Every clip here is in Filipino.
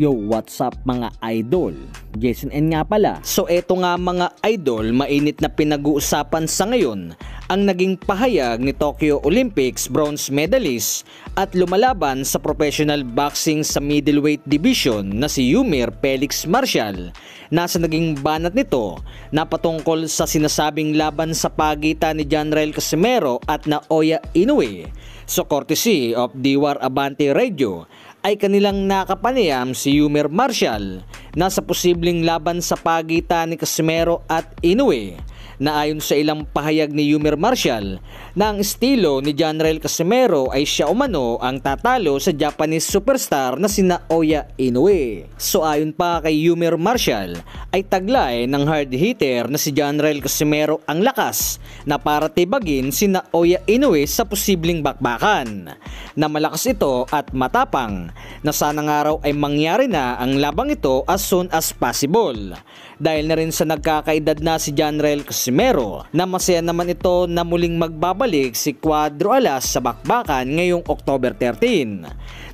Yo, what's up mga idol? Jason N nga pala. So eto nga mga idol, mainit na pinag-uusapan sa ngayon ang naging pahayag ni Tokyo Olympics bronze medalist at lumalaban sa professional boxing sa middleweight division na si Yumir Felix Martial na sa naging banat nito na patungkol sa sinasabing laban sa pagitan ni Janrel Casimero at Naoya Inoue so courtesy of Diwar Abante Radio ay kanilang nakapaniyam si Yumer Marshall na sa posibleng laban sa pagitan ni Casimero at Inoue na ayon sa ilang pahayag ni Yumer Marshall na ang estilo ni General Casimero ay siya umano ang tatalo sa Japanese superstar na sina Oya Inoue. So ayon pa kay Yumer Marshall ay taglay ng hard hitter na si General Casimero ang lakas na para tibagin sina Oya Inoue sa posibleng bakbakan na malakas ito at matapang na sana nga ay mangyari na ang labang ito as soon as possible dahil na rin sa nagkakaedad na si General Casimero na masaya naman ito na muling magbabalik si Cuadro Alas sa bakbakan ngayong October 13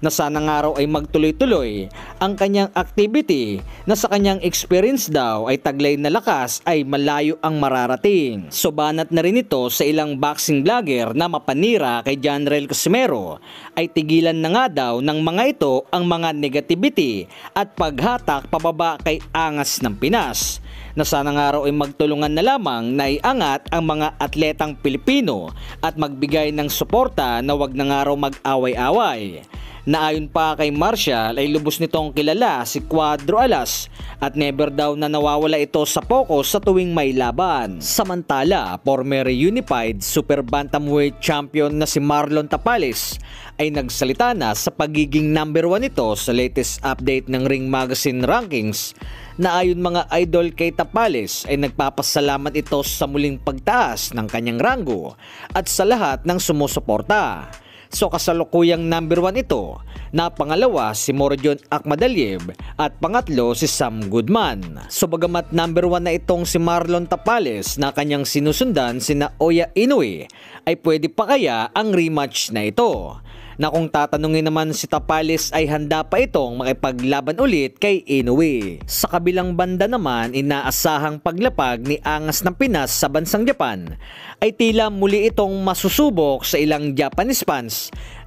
na sana nga raw ay magtuloy-tuloy ang kanyang activity na sa kanyang experience daw ay taglay na lakas ay malayo ang mararating. Subanat na rin ito sa ilang boxing vlogger na mapanira kay Janrel Casimero ay tigilan na nga daw ng mga ito ang mga negativity at paghatak pababa kay angas ng Pinas na sanang araw ay magtulungan na lamang na iangat ang mga atletang Pilipino at magbigay ng suporta na wag na nga raw mag-away-away na ayon pa kay Marshall ay lubos nitong kilala si Quadro Alas at never daw na nawawala ito sa focus sa tuwing may laban. Samantala, former Unified Super Bantamweight Champion na si Marlon Tapales ay nagsalita na sa pagiging number 1 nito sa latest update ng Ring Magazine Rankings na ayon mga idol kay Tapales ay nagpapasalamat ito sa muling pagtaas ng kanyang ranggo at sa lahat ng sumusuporta. So kasalukuyang number 1 ito na pangalawa si Morjon Akmadaliev at pangatlo si Sam Goodman. So bagamat number 1 na itong si Marlon Tapales na kanyang sinusundan sina Oya Inoue ay pwede pa kaya ang rematch na ito na kung tatanungin naman si Tapales ay handa pa itong makipaglaban ulit kay Inoue. Sa kabilang banda naman, inaasahang paglapag ni Angas ng Pinas sa bansang Japan ay tila muli itong masusubok sa ilang Japanese fans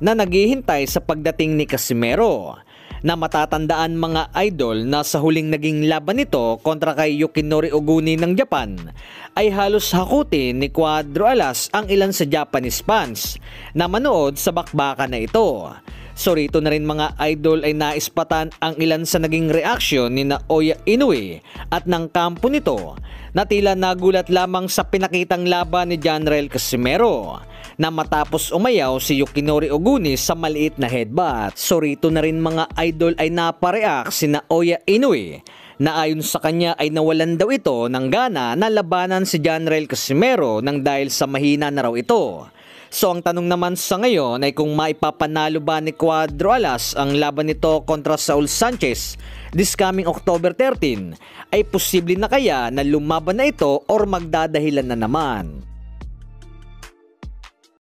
na naghihintay sa pagdating ni Casimero na matatandaan mga idol na sa huling naging laban nito kontra kay Yukinori Oguni ng Japan ay halos hakutin ni Cuadro Alas ang ilan sa Japanese fans na manood sa bakbakan na ito. So rito na rin mga idol ay naispatan ang ilan sa naging reaksyon ni Naoya Inoue at ng kampo nito na tila nagulat lamang sa pinakitang laban ni Janrel Casimero na matapos umayaw si Yukinori Oguni sa maliit na headbutt. So rito na rin mga idol ay napareact si Naoya Inui na ayon sa kanya ay nawalan daw ito ng gana na labanan si Janrel Casimero nang dahil sa mahina na raw ito. So ang tanong naman sa ngayon ay kung maipapanalo ba ni Cuadro Alas ang laban nito kontra Saul Sanchez this coming October 13 ay posible na kaya na lumaban na ito or magdadahilan na naman.